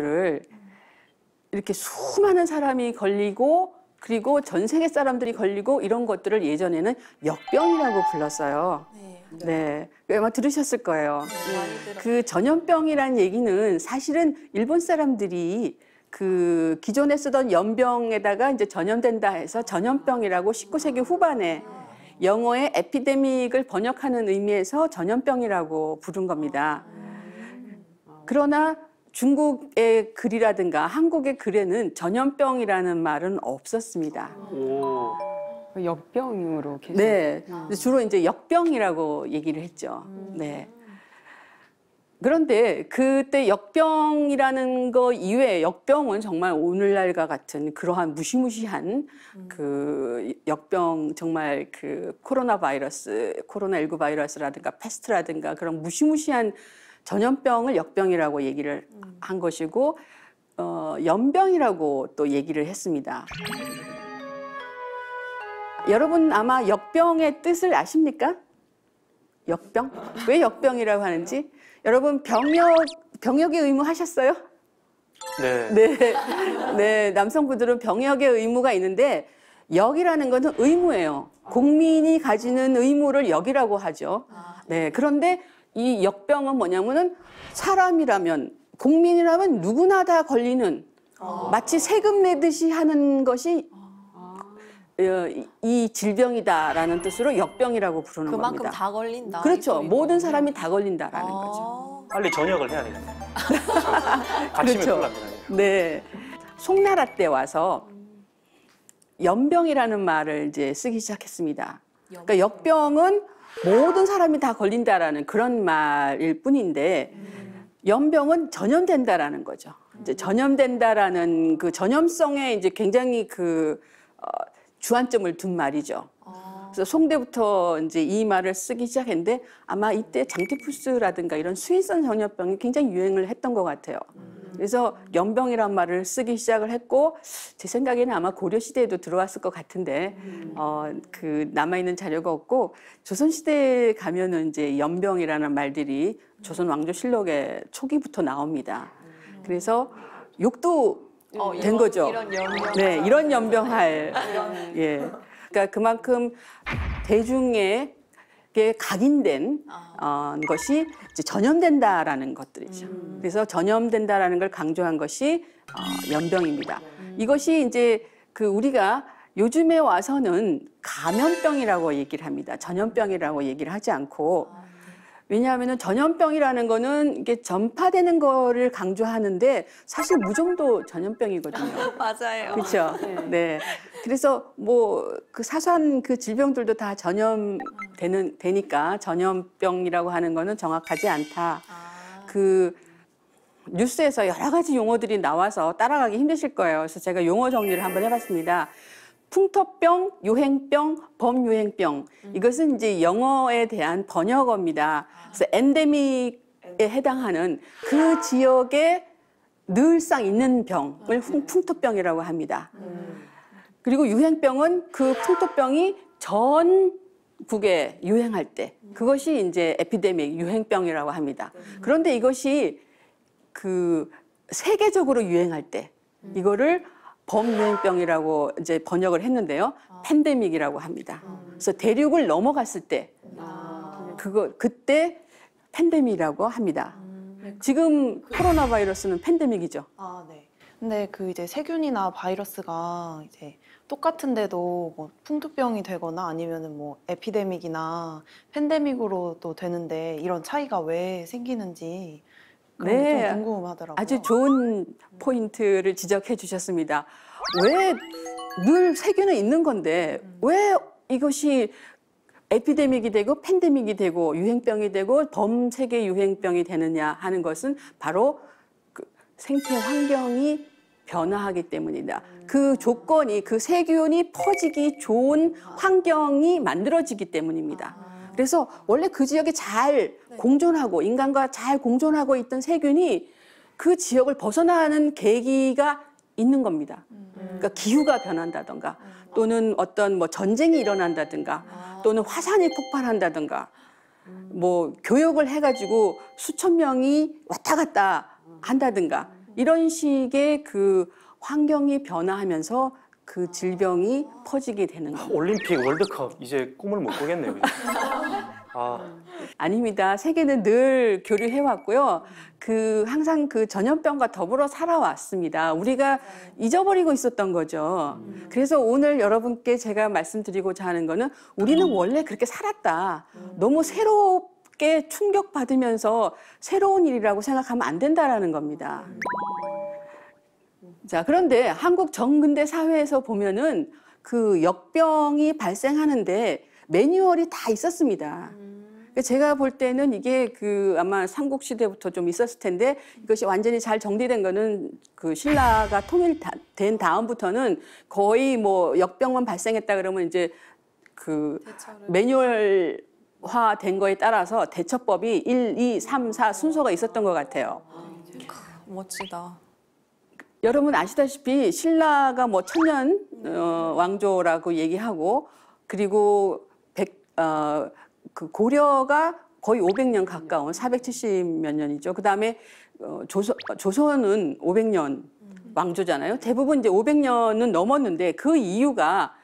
들을 이렇게 수많은 사람이 걸리고 그리고 전 세계 사람들이 걸리고 이런 것들을 예전에는 역병이라고 불렀어요. 네. 네. 아마 들으셨을 거예요. 네, 음. 그 전염병이란 얘기는 사실은 일본 사람들이 그 기존에 쓰던 연병에다가 이제 전염된다 해서 전염병이라고 19세기 후반에 아. 영어의 에피데믹을 번역하는 의미에서 전염병이라고 부른 겁니다. 음. 그러나 중국의 글이라든가 한국의 글에는 전염병이라는 말은 없었습니다. 오. 역병으로 계속. 네, 아. 주로 이제 역병이라고 얘기를 했죠. 음. 네. 그런데 그때 역병이라는 거 이외에 역병은 정말 오늘날과 같은 그러한 무시무시한 음. 그 역병 정말 그 코로나 바이러스, 코로나 19 바이러스라든가 패스트라든가 그런 무시무시한 전염병을 역병이라고 얘기를 음. 한 것이고 어, 연병이라고 또 얘기를 했습니다. 여러분 아마 역병의 뜻을 아십니까? 역병? 왜 역병이라고 하는지? 여러분 병역 병역의 의무 하셨어요? 네. 네. 네, 남성분들은 병역의 의무가 있는데 역이라는 것은 의무예요. 아. 국민이 가지는 의무를 역이라고 하죠. 아. 네, 그런데 이 역병은 뭐냐면은 사람이라면 국민이라면 누구나 다 걸리는 아. 마치 세금 내듯이 하는 것이 어, 이 질병이다라는 뜻으로 역병이라고 부르는 그만큼 겁니다. 그만큼 다 걸린다. 그렇죠. 모든 사람이 다 걸린다라는 아. 거죠. 빨리 전역을 해야 되겠네 그렇죠. 네. 송나라 때 와서 연병이라는 말을 이제 쓰기 시작했습니다. 그러니까 역병은 모든 사람이 다 걸린다라는 그런 말일 뿐인데 연병은 전염된다라는 거죠. 이제 전염된다라는 그 전염성에 이제 굉장히 그 어, 주안점을 둔 말이죠. 어. 그래서 송대부터 이제 이 말을 쓰기 시작했는데 아마 이때 장티푸스라든가 이런 수인성 전염병이 굉장히 유행을 했던 것 같아요. 그래서 연병이란 말을 쓰기 시작을 했고 제 생각에는 아마 고려 시대에도 들어왔을 것 같은데 어그 남아 있는 자료가 없고 조선 시대에 가면은 이제 연병이라는 말들이 조선 왕조 실록에 초기부터 나옵니다. 그래서 욕도 어, 된 이런, 거죠. 이런 네, 이런 연병할. 이런. 예. 그러니까 그만큼 대중에게 각인된 아. 어, 것이 전염된다라는 것들이죠. 음. 그래서 전염된다라는 걸 강조한 것이 어, 연병입니다. 음. 이것이 이제 그 우리가 요즘에 와서는 감염병이라고 얘기를 합니다. 전염병이라고 얘기를 하지 않고 아, 네. 왜냐하면 전염병이라는 거는 이게 전파되는 거를 강조하는데 사실 무정도 전염병이거든요. 맞아요. 그렇죠. 네. 네. 그래서 뭐 그 사소한 그 질병들도 다 전염되는 되니까 전염병이라고 하는 거는 정확하지 않다. 아. 그 뉴스에서 여러 가지 용어들이 나와서 따라가기 힘드실 거예요. 그래서 제가 용어 정리를 한번 해봤습니다. 풍토병, 유행병, 범유행병. 음. 이것은 이제 영어에 대한 번역어입니다. 그래서 엔데믹에 해당하는 그 지역에 늘상 있는 병을 아, 네. 풍토병이라고 합니다. 음. 그리고 유행병은 그 풍토병이 전국에 유행할 때 그것이 이제 에피데믹 유행병이라고 합니다. 그런데 이것이 그 세계적으로 유행할 때 이거를 범유행병이라고 이제 번역을 했는데요. 팬데믹이라고 합니다. 그래서 대륙을 넘어갔을 때 그거 그때 팬데믹이라고 합니다. 지금 코로나 바이러스는 팬데믹이죠. 아, 네. 근데 그 이제 세균이나 바이러스가 이제 똑같은데도 뭐 풍토병이 되거나 아니면은 뭐 에피데믹이나 팬데믹으로 도 되는데 이런 차이가 왜 생기는지 네. 궁금하더라고요. 아주 좋은 음. 포인트를 지적해 주셨습니다. 왜 늘 세균은 있는 건데 음. 왜 이것이 에피데믹이 되고 팬데믹이 되고 유행병이 되고 범 세계 유행병이 되느냐 하는 것은 바로 그 생태 환경이 변화하기 때문이다. 그 조건이 그 세균이 퍼지기 좋은 환경이 만들어지기 때문입니다. 그래서 원래 그 지역에 잘 네. 공존하고 인간과 잘 공존하고 있던 세균이 그 지역을 벗어나는 계기가 있는 겁니다. 그러니까 기후가 변한다던가 또는 어떤 뭐 전쟁이 일어난다든가 또는 화산이 폭발한다든가 뭐 교역을 해가지고 수천 명이 왔다 갔다 한다든가 이런 식의 그 환경이 변화하면서 그 질병이 퍼지게 되는 거예요. 아, 올림픽, 월드컵 이제 꿈을 못 꾸겠네요. 아. 아닙니다. 세계는 늘 교류해 왔고요. 그 항상 그 전염병과 더불어 살아왔습니다. 우리가 잊어버리고 있었던 거죠. 그래서 오늘 여러분께 제가 말씀드리고자 하는 거는 우리는 원래 그렇게 살았다. 너무 새로 크게 충격받으면서 새로운 일이라고 생각하면 안 된다라는 겁니다. 자, 그런데 한국 정근대 사회에서 보면은 그 역병이 발생하는데 매뉴얼이 다 있었습니다. 그러니까 제가 볼 때는 이게 그 아마 삼국 시대부터 좀 있었을 텐데 이것이 완전히 잘 정리된 거는 그 신라가 통일된 다음부터는 거의 뭐 역병만 발생했다 그러면 이제 그 매뉴얼 화된 거에 따라서 대처법이 1, 2, 3, 4 순서가 있었던 것 같아요. 멋지다. 여러분 아시다시피 신라가 뭐 천년 어, 왕조라고 얘기하고 그리고 백, 어, 그 고려가 거의 500년 가까운 470몇 년이죠. 그다음에 어, 조선, 조선은 500년 왕조잖아요. 대부분 이제 500년은 넘었는데 그 이유가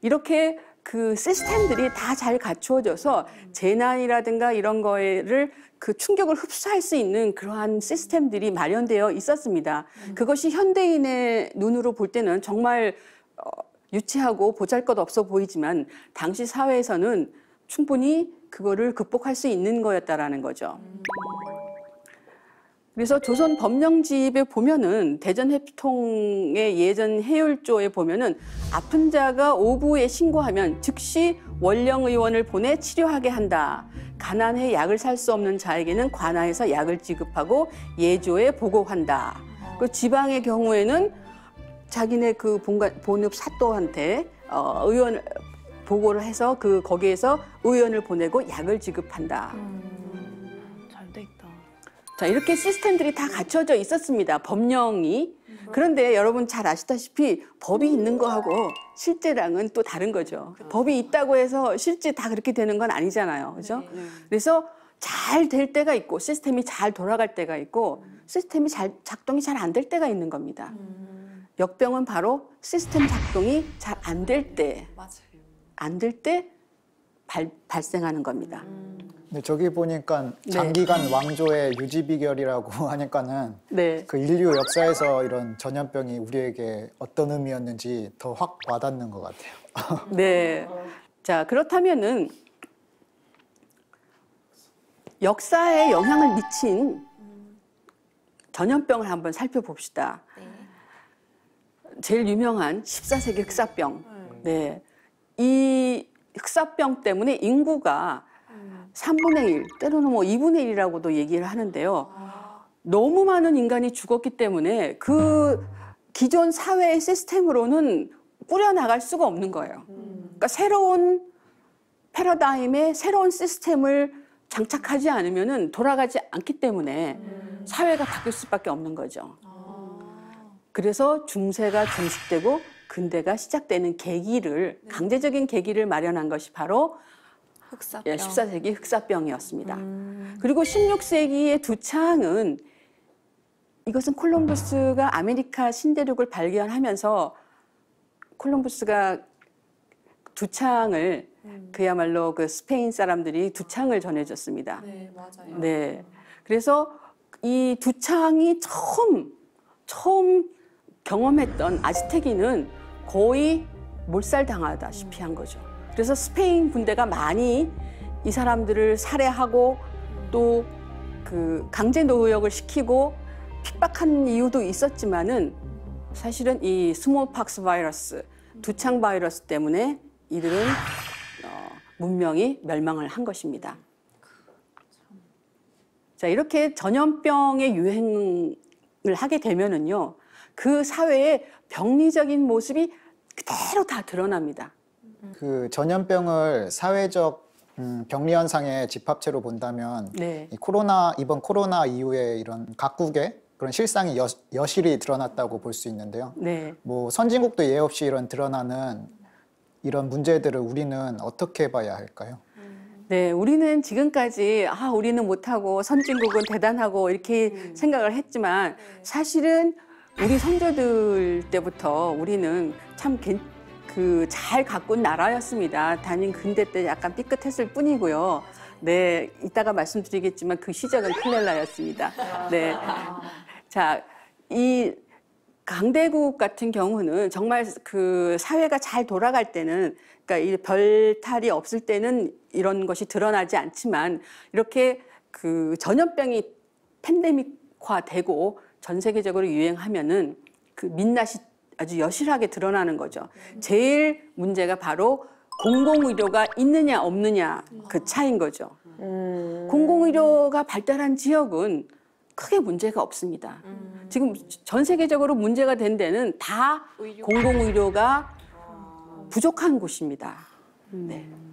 이렇게 그 시스템들이 다 잘 갖추어져서 재난이라든가 이런 거를 그 충격을 흡수할 수 있는 그러한 시스템들이 마련되어 있었습니다. 음. 그것이 현대인의 눈으로 볼 때는 정말 어, 유치하고 보잘 것 없어 보이지만 당시 사회에서는 충분히 그거를 극복할 수 있는 거였다라는 거죠. 음. 그래서 조선 법령집에 보면은 대전 해통의 피 예전 해율조에 보면은 아픈 자가 오부에 신고하면 즉시 원령 의원을 보내 치료하게 한다. 가난해 약을 살 수 없는 자에게는 관아에서 약을 지급하고 예조에 보고한다. 그 지방의 경우에는 자기네 그 본관, 본읍 사또한테 어, 의원 보고를 해서 그 거기에서 의원을 보내고 약을 지급한다. 음. 자, 이렇게 시스템들이 다 갖춰져 있었습니다. 법령이. 그런데 여러분 잘 아시다시피 법이 있는 거하고 실제랑은 또 다른 거죠. 법이 있다고 해서 실제 다 그렇게 되는 건 아니잖아요. 그죠? 네, 네. 그래서 잘 될 때가 있고 시스템이 잘 돌아갈 때가 있고 시스템이 잘 작동이 잘 안 될 때가 있는 겁니다. 음. 역병은 바로 시스템 작동이 잘 안 될 때. 안될때 발, 발생하는 겁니다. 근데 저기 보니까 네. 장기간 네. 왕조의 유지 비결이라고 하니까는 네. 그 인류 역사에서 이런 전염병이 우리에게 어떤 의미였는지 더 확 와닿는 것 같아요. 네. 자 그렇다면은 역사에 영향을 미친 전염병을 한번 살펴봅시다. 네. 제일 유명한 14세기 흑사병. 네. 네. 이 육사병 때문에 인구가 삼분의일 때로는 뭐이분의일이라고도 얘기를 하는데요. 너무 많은 인간이 죽었기 때문에 그 기존 사회의 시스템으로는 꾸려나갈 수가 없는 거예요. 그러니까 새로운 패러다임에 새로운 시스템을 장착하지 않으면 돌아가지 않기 때문에 사회가 바뀔 수밖에 없는 거죠. 그래서 중세가 증식되고 근대가 시작되는 계기를 네. 강제적인 계기를 마련한 것이 바로 예, 흑사병. 14세기 흑사병이었습니다. 음. 그리고 16세기의 두 창은 이것은 콜럼버스가 아메리카 신대륙을 발견하면서 콜럼버스가 두 창을 음. 그야말로 그 스페인 사람들이 두 창을 전해줬습니다. 네, 맞아요. 네. 그래서 이두 창이 처음 처음 경험했던 아즈테기는 거의 몰살당하다시피 한 거죠. 그래서 스페인 군대가 많이 이 사람들을 살해하고 또 그 강제 노역을 시키고 핍박한 이유도 있었지만은 사실은 이 스모팍스 바이러스, 두창 바이러스 때문에 이들은 어, 문명이 멸망을 한 것입니다. 자, 이렇게 전염병의 유행을 하게 되면은요. 그 사회의 병리적인 모습이 그대로 다 드러납니다. 그 전염병을 사회적 음, 병리 현상의 집합체로 본다면 네. 이 코로나 이번 코로나 이후에 이런 각국의 그런 실상이 여, 실히 드러났다고 볼 수 있는데요. 네. 뭐 선진국도 예외 없이 이런 드러나는 이런 문제들을 우리는 어떻게 봐야 할까요? 네, 우리는 지금까지 아 우리는 못하고 선진국은 대단하고 이렇게 음. 생각을 했지만 네. 사실은 우리 선조들 때부터 우리는 참그잘 가꾼 나라였습니다. 단임 근대 때 약간 삐끗했을 뿐이고요. 네, 이따가 말씀드리겠지만 그 시작은 클렐라였습니다. 네. 자, 이 강대국 같은 경우는 정말 그 사회가 잘 돌아갈 때는 그러니까 이 별탈이 없을 때는 이런 것이 드러나지 않지만 이렇게 그 전염병이 팬데믹화되고 전 세계적으로 유행하면은 그 민낯이 아주 여실하게 드러나는 거죠. 제일 문제가 바로 공공의료가 있느냐 없느냐 그 차인 거죠. 음. 공공의료가 발달한 지역은 크게 문제가 없습니다. 음. 지금 전 세계적으로 문제가 된 데는 다 공공의료가 부족한 곳입니다. 음. 네.